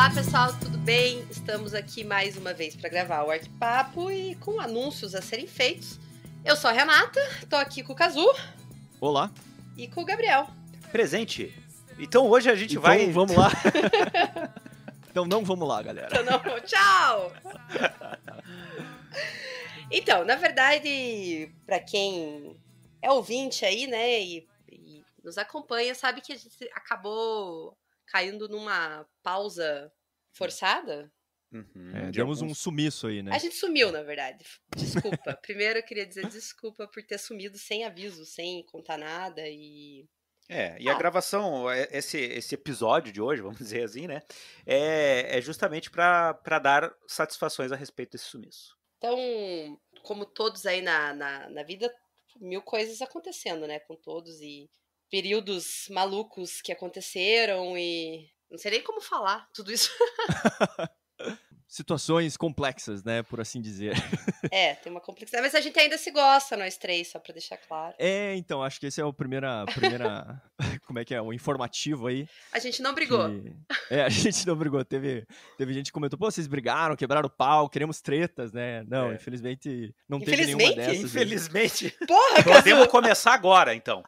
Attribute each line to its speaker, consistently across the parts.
Speaker 1: Olá, pessoal, tudo bem? Estamos aqui mais uma vez para gravar o Arquipapo e com anúncios a serem feitos. Eu sou a Renata, estou aqui com o Cazu. Olá. E com o Gabriel.
Speaker 2: Presente.
Speaker 3: Então hoje a gente então, vai. Vamos lá. então não vamos lá, galera. Então
Speaker 1: não, tchau! então, na verdade, para quem é ouvinte aí, né, e, e nos acompanha, sabe que a gente acabou caindo numa pausa forçada. Uhum. É, um
Speaker 3: sumiço aí,
Speaker 1: né? A gente sumiu, na verdade. Desculpa. Primeiro eu queria dizer desculpa por ter sumido sem aviso, sem contar nada e.
Speaker 2: É, e ah. a gravação, é, esse, esse episódio de hoje, vamos dizer assim, né? É, é justamente para dar satisfações a respeito desse sumiço.
Speaker 1: Então, como todos aí na, na, na vida, mil coisas acontecendo, né? Com todos e períodos malucos que aconteceram e. Não sei nem como falar tudo isso.
Speaker 3: situações complexas, né, por assim dizer.
Speaker 1: É, tem uma complexidade, mas a gente ainda se gosta, nós três, só para deixar claro.
Speaker 3: É, então, acho que esse é o primeira, primeira como é que é, o informativo aí.
Speaker 1: A gente não brigou. Que...
Speaker 3: É, a gente não brigou, teve, teve gente que comentou, pô, vocês brigaram, quebraram o pau, queremos tretas, né, não, é. infelizmente não infelizmente? teve nenhuma dessas.
Speaker 2: Infelizmente? Porra, Porra, Podemos começar agora, então.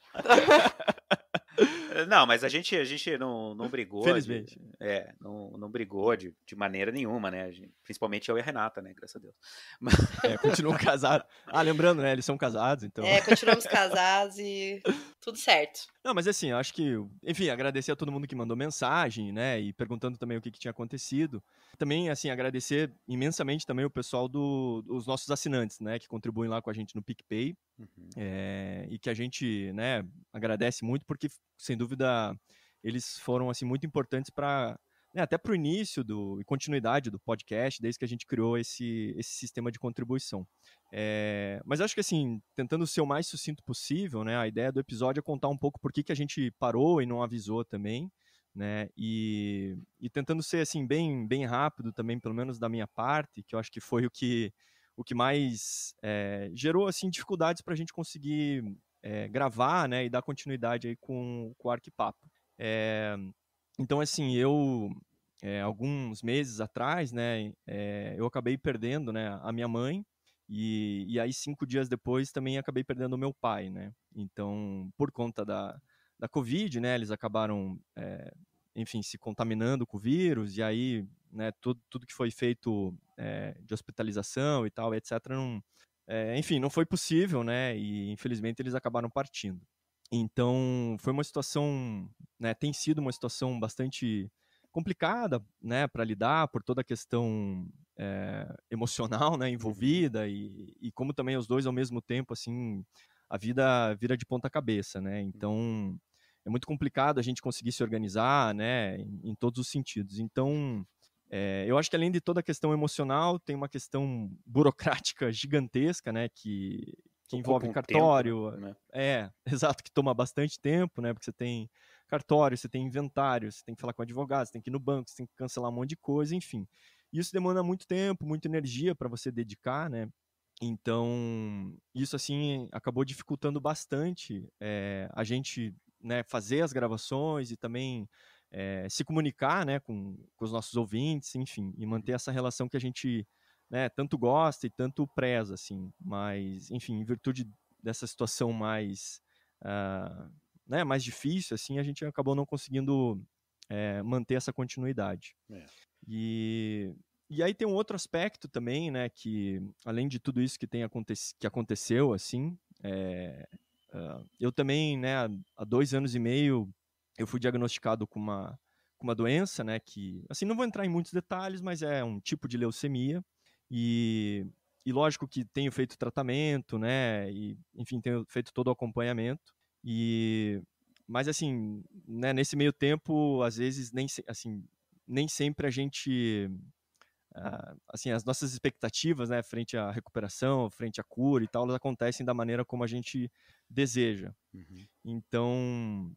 Speaker 2: Eh, não, mas a gente, a gente não, não brigou. Felizmente. De, é, não, não brigou de, de maneira nenhuma, né? Gente, principalmente eu e a Renata, né? Graças a Deus. Mas... É, continuam casados. Ah, lembrando, né? Eles são casados, então.
Speaker 3: É, continuamos
Speaker 1: casados e tudo certo.
Speaker 3: Não, mas assim, eu acho que. Enfim, agradecer a todo mundo que mandou mensagem, né? E perguntando também o que, que tinha acontecido. Também, assim, agradecer imensamente também o pessoal do, dos nossos assinantes, né? Que contribuem lá com a gente no PicPay. Uhum. É, e que a gente, né, agradece muito, porque, sem dúvida, eles foram assim muito importantes para né, até para o início do, e continuidade do podcast, desde que a gente criou esse, esse sistema de contribuição. É, mas acho que assim, tentando ser o mais sucinto possível, né, a ideia do episódio é contar um pouco por que, que a gente parou e não avisou também, né, e, e tentando ser assim bem, bem rápido também, pelo menos da minha parte, que eu acho que foi o que, o que mais é, gerou assim dificuldades para a gente conseguir é, gravar né, e dar continuidade aí com, com o Arquipapo. É, então, assim, eu, é, alguns meses atrás, né, eu acabei perdendo né, a minha mãe, e, e aí cinco dias depois também acabei perdendo o meu pai, né? Então, por conta da, da Covid, né, eles acabaram, enfim, se contaminando com o vírus, e aí né, tudo, tudo que foi feito de hospitalização e tal, etc., não, é, enfim, não foi possível, né? E infelizmente eles acabaram partindo. Então, foi uma situação, né, tem sido uma situação bastante complicada, né, para lidar por toda a questão é, emocional, né, uhum. envolvida e, e, como também os dois ao mesmo tempo, assim, a vida vira de ponta cabeça, né? Então, uhum. é muito complicado a gente conseguir se organizar, né, em, em todos os sentidos. Então, é, eu acho que além de toda a questão emocional, tem uma questão burocrática gigantesca, né? Que, que envolve um cartório.
Speaker 2: Tempo, né? né. É,
Speaker 3: exato, que toma bastante tempo, né? Porque você tem cartório, você tem inventário, você tem que falar com advogado, você tem que ir no banco, você tem que cancelar um monte de coisa, enfim. Isso demanda muito tempo, muita energia para você dedicar, né? Então, isso assim acabou dificultando bastante é, a gente né, fazer as gravações e também é, se comunicar né, com, com, os nossos ouvintes, enfim, e manter uhum. essa relação que a gente né, tanto gosta e tanto preza, assim. Mas, enfim, em virtude dessa situação mais, uh, né, mais difícil, assim, a gente acabou não conseguindo é, manter essa continuidade. É. E, e aí tem um outro aspecto também, né, que além de tudo isso que, tem aconte que aconteceu, assim, uh, eu também, né, há dois anos e meio eu fui diagnosticado com uma, com uma doença, né, que, assim, não vou entrar em muitos detalhes, mas é um tipo de leucemia, e, e lógico que tenho feito tratamento, né, e, enfim, tenho feito todo o acompanhamento, e, mas, assim, né, nesse meio tempo, às vezes, nem, assim, nem sempre a gente, ah, assim, as nossas expectativas, né, frente à recuperação, frente à cura e tal, elas acontecem da maneira como a gente deseja. Uhum. Então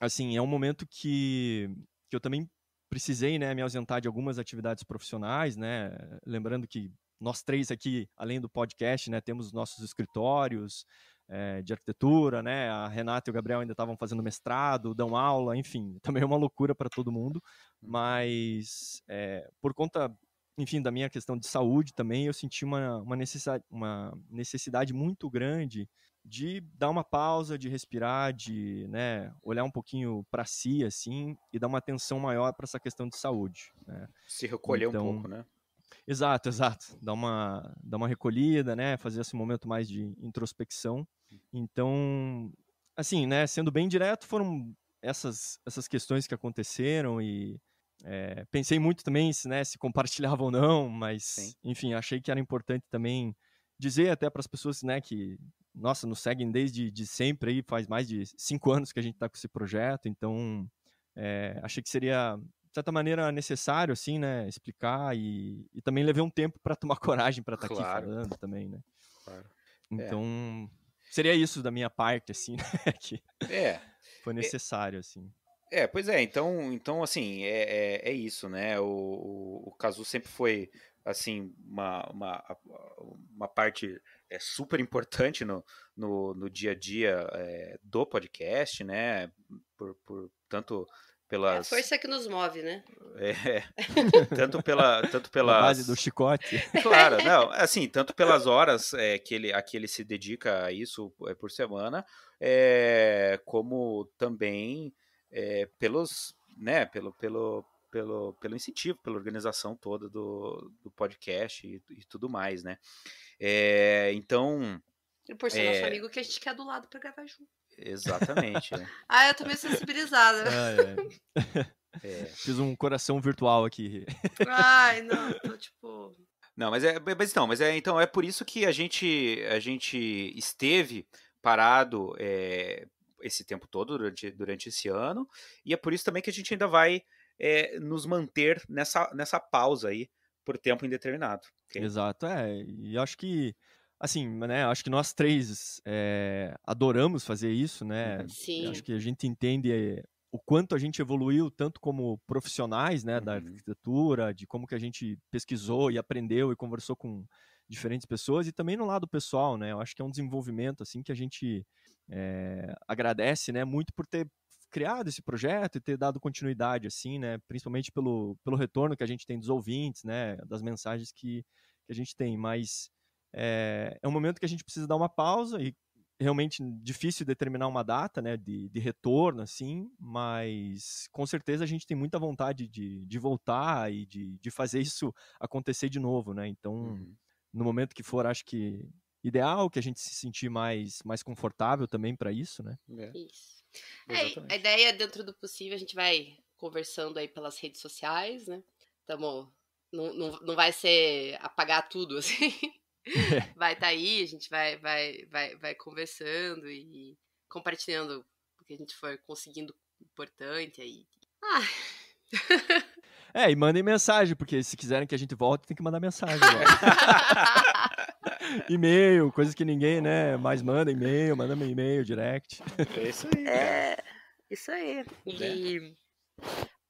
Speaker 3: assim, é um momento que, que eu também precisei, né, me ausentar de algumas atividades profissionais, né, lembrando que nós três aqui, além do podcast, né, temos nossos escritórios é, de arquitetura, né, a Renata e o Gabriel ainda estavam fazendo mestrado, dão aula, enfim, também é uma loucura para todo mundo, uhum. mas é, por conta, enfim, da minha questão de saúde também, eu senti uma, uma, necessidade, uma necessidade muito grande de dar uma pausa, de respirar, de né, olhar um pouquinho para si, assim, e dar uma atenção maior para essa questão de saúde.
Speaker 2: Né? Se recolher então, um pouco,
Speaker 3: né? Exato, exato. Dar uma, dar uma recolhida, né? Fazer esse momento mais de introspecção. Então, assim, né? Sendo bem direto, foram essas, essas questões que aconteceram e é, pensei muito também se, né, se compartilhava ou não, mas, Sim. enfim, achei que era importante também dizer até para as pessoas, né, que nossa, nos seguem desde de sempre aí, faz mais de cinco anos que a gente está com esse projeto, então é, achei que seria de certa maneira necessário assim, né, explicar e, e também levei um tempo para tomar coragem para estar tá claro. aqui falando também, né? Claro. É. Então é. seria isso da minha parte assim, né, que é. foi é. necessário assim.
Speaker 2: É, pois é. Então, então assim, é, é, é isso, né? O, o, o Cazu sempre foi, assim, uma, uma, uma parte é, super importante no, no, no dia a dia é, do podcast, né? Por, por tanto pelas... É a
Speaker 1: força que nos move, né?
Speaker 2: É. Tanto pela. Tanto pela base do
Speaker 3: chicote.
Speaker 1: Claro,
Speaker 2: não. Assim, tanto pelas horas é, que ele, a que ele se dedica a isso é, por semana, é, como também é, pelos. Né, pelo, pelo, pelo, pelo incentivo, pela organização toda do, do podcast e, e tudo mais, né? É, então.
Speaker 1: E por ser é... nosso eh, amigo que a gente quer do lado para gravar junto.
Speaker 2: Exatamente. Né.
Speaker 1: ah, eu tô meio sensibilizada.
Speaker 3: Ah, é. é. Fiz um coração virtual aqui. Ai, não,
Speaker 1: tô tipo.
Speaker 2: Não, mas é, mas então, mas é, então é por isso que a gente, a gente esteve parado é, esse tempo todo durante, durante esse ano e é por isso também que a gente ainda vai é, nos manter nessa, nessa pausa aí por tempo indeterminado. Okay?
Speaker 3: Exato, é. E acho que assim, né? Acho que nós três é, adoramos fazer isso, né? Uhum. Sim. Acho que a gente entende o quanto a gente evoluiu tanto como profissionais, né, uhum. da arquitetura, de como que a gente pesquisou e aprendeu e conversou com diferentes pessoas e também no lado pessoal, né? Eu acho que é um desenvolvimento assim que a gente é, agradece, né, muito por ter criado esse projeto e ter dado continuidade, assim, né? Principalmente pelo, pelo retorno que a gente tem dos ouvintes, né? Das mensagens que, que a gente tem. Mas é, é um momento que a gente precisa dar uma pausa e realmente difícil determinar uma data, né? De, de retorno, assim. Mas com certeza a gente tem muita vontade de, de voltar e de, de fazer isso acontecer de novo, né? Então, uhum. no momento que for, acho que ideal que a gente se sentir mais mais confortável também para isso, né? É. Isso.
Speaker 1: É, a ideia, dentro do possível, a gente vai conversando aí pelas redes sociais, né? Tamo, não, não, não vai ser apagar tudo, assim. É. vai estar tá aí, a gente vai, vai, vai, vai conversando e compartilhando o que a gente for conseguindo importante aí. Ah!
Speaker 3: É, e mandem mensagem, porque se quiserem que a gente volte, tem que mandar mensagem. e-mail, coisas que ninguém, né? Mais manda e-mail, manda meu e-mail, direct. É isso aí. É,
Speaker 1: isso aí. Né? E...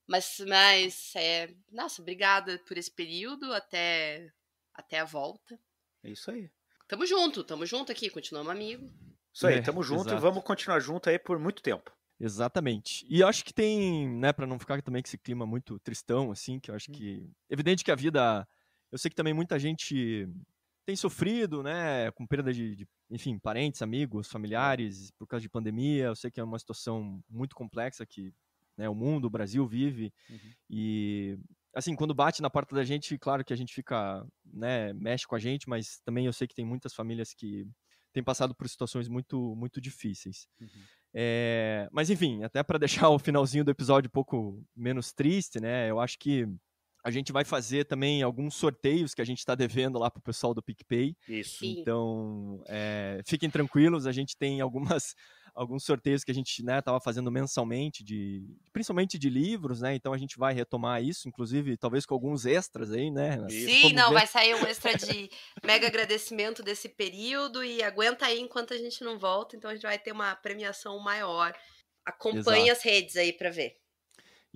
Speaker 1: Mas, mas é... nossa, obrigada por esse período, até, até a volta. É isso aí. Tamo junto, tamo junto aqui, continuamos amigo. Isso
Speaker 2: aí, é, tamo junto e
Speaker 3: vamos continuar junto aí por muito tempo. Exatamente. E acho que tem, né, para não ficar também com esse clima muito tristão, assim, que eu acho hum. que. Evidente que a vida. Eu sei que também muita gente tem sofrido, né, com perda de, de enfim, parentes, amigos, é. familiares, por causa de pandemia. Eu sei que é uma situação muito complexa que né, o mundo, o Brasil vive. Uhum. E, assim, quando bate na porta da gente, claro que a gente fica, né, mexe com a gente, mas também eu sei que tem muitas famílias que têm passado por situações muito, muito difíceis. Uhum. É, mas enfim, até para deixar o finalzinho do episódio um pouco menos triste, né? Eu acho que a gente vai fazer também alguns sorteios que a gente está devendo lá para o pessoal do PicPay. Isso. Então, é, fiquem tranquilos, a gente tem algumas alguns sorteios que a gente né estava fazendo mensalmente de principalmente de livros né então a gente vai retomar isso inclusive talvez com alguns extras aí né Renata? sim Vamos não ver. vai sair
Speaker 1: um extra de mega agradecimento desse período e aguenta aí enquanto a gente não volta então a gente vai ter uma premiação maior acompanhe Exato. as redes aí para ver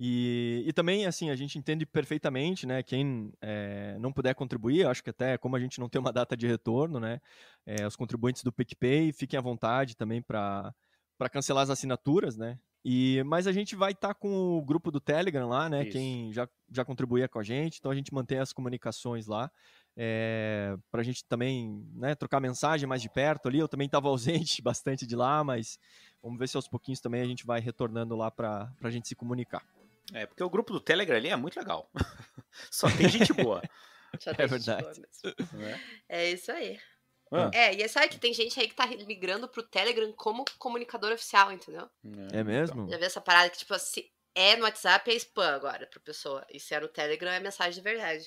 Speaker 3: e, e, também, assim, a gente entende perfeitamente, né? Quem é, não puder contribuir, acho que até como a gente não tem uma data de retorno, né? É, os contribuintes do PicPay fiquem à vontade também para para cancelar as assinaturas, né? E, mas a gente vai estar tá com o grupo do Telegram lá, né? Isso. Quem já, já contribuía com a gente, então a gente mantém as comunicações lá. É, eh, para a gente também né, trocar mensagem mais de perto ali. Eu também estava ausente bastante de lá, mas vamos ver se aos pouquinhos também a gente vai retornando lá para a gente se comunicar.
Speaker 2: É, porque o grupo do Telegram ali é muito legal. Só tem gente boa. Só é tem é verdade. Boa né?
Speaker 1: é isso aí. É. é, e é sabe que tem gente aí que tá migrando pro Telegram como comunicador oficial, entendeu?
Speaker 3: É, é mesmo? Já
Speaker 1: vi essa parada que, tipo, se é no WhatsApp, é spam agora pra pessoa. E se é no Telegram, é mensagem de verdade.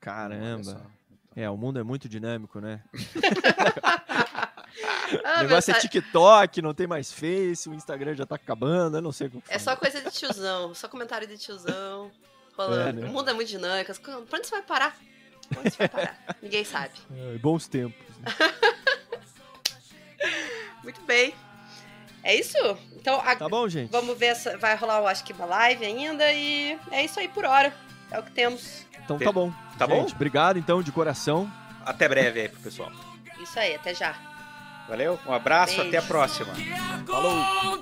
Speaker 3: Caramba. Então. É, o mundo é muito dinâmico, né?
Speaker 1: ah, o negócio é
Speaker 3: TikTok, não tem mais Face, o Instagram já tá acabando, eu não sei como. É
Speaker 1: só coisa de tiozão, só comentário de tiozão rolando. É, né? O mundo é muito dinâmico. Pra onde você vai parar? Pra onde você vai parar? Ninguém sabe.
Speaker 3: É, bons tempos.
Speaker 1: Muito bem. É isso? Então, a... tá bom, gente. Vamos ver, vai rolar, acho que uma live ainda e é isso aí por hora. É o que temos.
Speaker 3: Então tá bom. Tá gente, bom? Obrigado então de
Speaker 2: coração. Até breve aí pro pessoal.
Speaker 1: Isso aí, até já.
Speaker 2: Valeu, um abraço, Beijo. até a próxima.
Speaker 1: Falou.